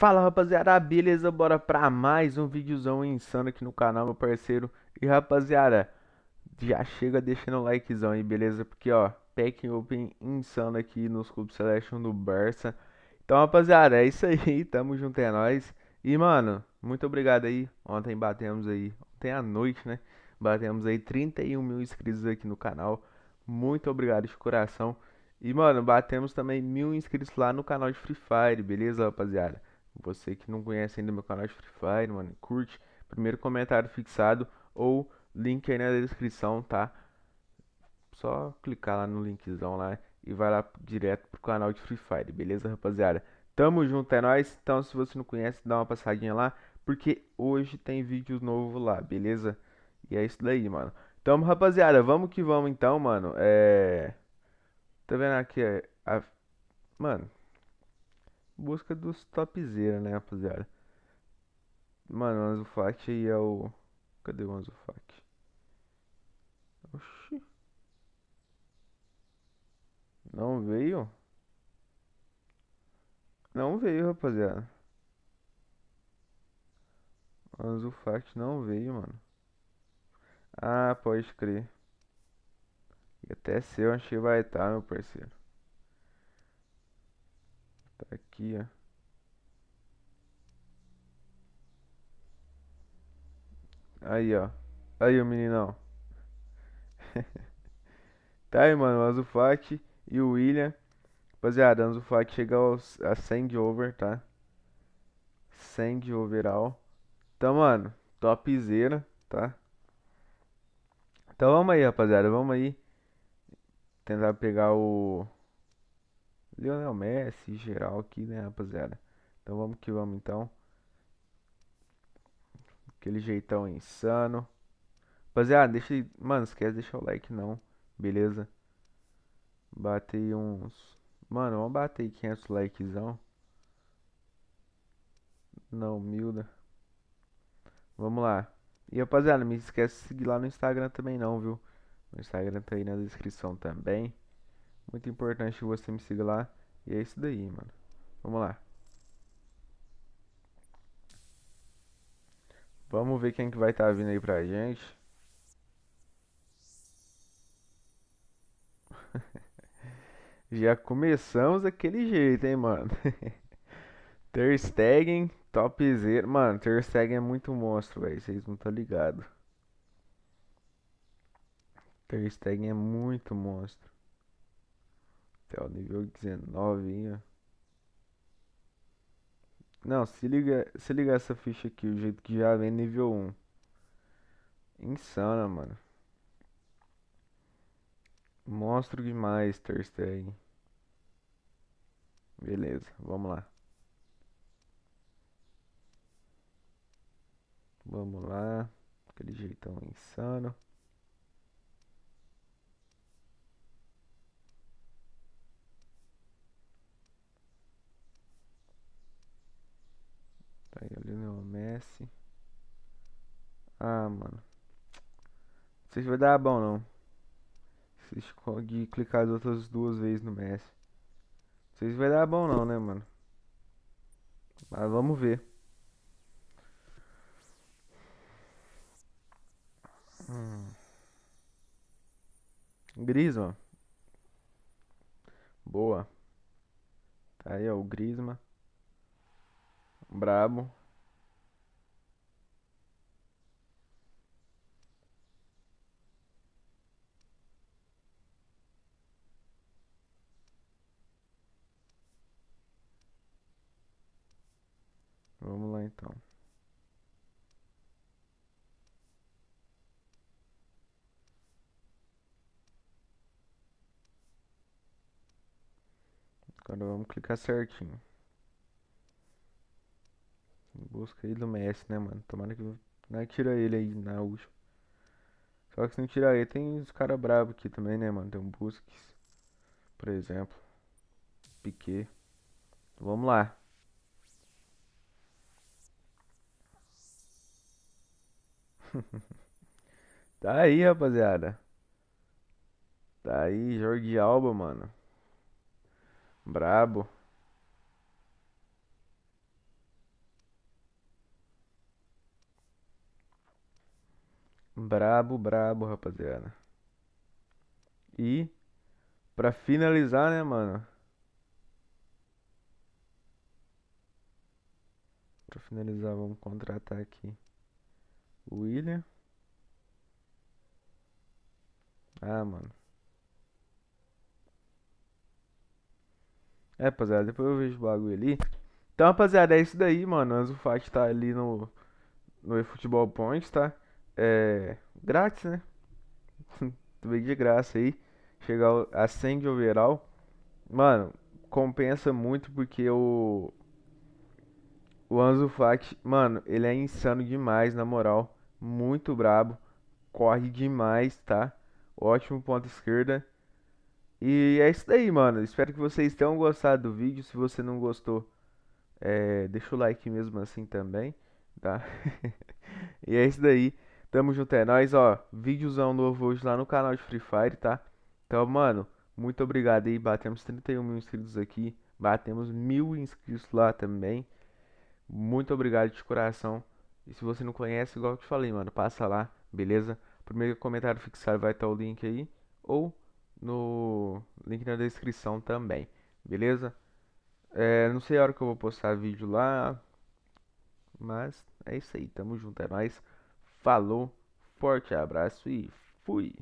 Fala rapaziada, beleza? Bora pra mais um videozão insano aqui no canal, meu parceiro E rapaziada, já chega deixando o likezão aí, beleza? Porque ó, pack open insano aqui nos clubes Selection do Barça Então rapaziada, é isso aí, tamo junto é nóis E mano, muito obrigado aí, ontem batemos aí, ontem à noite né Batemos aí 31 mil inscritos aqui no canal Muito obrigado de coração e, mano, batemos também mil inscritos lá no canal de Free Fire, beleza, rapaziada? Você que não conhece ainda meu canal de Free Fire, mano, curte. Primeiro comentário fixado ou link aí na descrição, tá? Só clicar lá no linkzão lá e vai lá direto pro canal de Free Fire, beleza, rapaziada? Tamo junto, é nóis. Então, se você não conhece, dá uma passadinha lá, porque hoje tem vídeo novo lá, beleza? E é isso daí, mano. Tamo, rapaziada, vamos que vamos então, mano. É... Tá vendo aqui? É, a... Mano, busca dos topzera, né, rapaziada? Mano, o Anzufati aí é o... Cadê o Anzufati? Oxi. Não veio? Não veio, rapaziada. O Anzufati não veio, mano. Ah, pode crer. E até seu, achei vai estar, tá, meu parceiro franquia Aí, ó. Aí, o meninão. tá aí, mano. O Azufak e o William. Rapaziada, o Azufak chega a 100 de over, tá? 100 de overall. Então, mano, topzera, tá? Então, vamos aí, rapaziada. Vamos aí. Tentar pegar o... Lionel Messi geral aqui, né, rapaziada? Então vamos que vamos então. Aquele jeitão insano. Rapaziada, deixa. Mano, esquece de deixar o like não. Beleza? Batei uns. Mano, vamos bater 500 likezão. Não, Não né? Vamos lá. E rapaziada, não me esquece de seguir lá no Instagram também não, viu? No Instagram tá aí na descrição também. Muito importante que você me siga lá. E é isso daí, mano. Vamos lá. Vamos ver quem que vai estar tá vindo aí pra gente. Já começamos daquele jeito, hein, mano. Ter Stegen, Zero, Mano, Ter Stegen é muito monstro, velho. Vocês não estão ligados. Ter Stegen é muito monstro. Até o nível 19, Não, se liga, se liga essa ficha aqui, o jeito que já vem nível 1. Insana, mano. Monstro demais, Thursday. Beleza, vamos lá. Vamos lá. Aquele jeitão insano. Aí o Messi. Ah, mano. Não sei se vai dar bom, não. Se de clicar as outras duas vezes no Messi. Não sei se vai dar bom, não, né, mano? Mas vamos ver. Hum. Grisma. Boa. Tá aí, ó, o Grisma. Brabo. Vamos lá então. Agora vamos clicar certinho. Busca aí do Messi, né, mano? Tomara que né, tira ele aí na última. Só que se não tirar ele, tem os caras bravos aqui também, né, mano? Tem um Busquets, por exemplo. Piquet. Então, vamos lá. tá aí, rapaziada. Tá aí, Jorge Alba, mano. Brabo. Brabo, brabo, rapaziada. E pra finalizar, né, mano? Pra finalizar, vamos contratar aqui o William. Ah, mano. É, rapaziada, depois eu vejo o bagulho ali. Então, rapaziada, é isso daí, mano. O Anzo Fati tá ali no, no eFootball Point, tá? é, grátis, né? Veio de graça aí. Chegar a 100 de overall. Mano, compensa muito porque o. O Anzo Fati, mano, ele é insano demais, na moral. Muito brabo. Corre demais, tá? Ótimo ponto esquerda. E é isso daí, mano. Espero que vocês tenham gostado do vídeo. Se você não gostou, é, deixa o like mesmo assim também, tá? e é isso daí. Tamo junto, é nóis, ó. Vídeozão novo hoje lá no canal de Free Fire, tá? Então, mano, muito obrigado aí. Batemos 31 mil inscritos aqui. Batemos mil inscritos lá também. Muito obrigado de coração. E se você não conhece, igual eu te falei, mano, passa lá, beleza? Primeiro comentário fixado vai estar o link aí. Ou no link na descrição também, beleza? É, não sei a hora que eu vou postar vídeo lá. Mas é isso aí, tamo junto, é nóis. Falou, forte abraço e fui!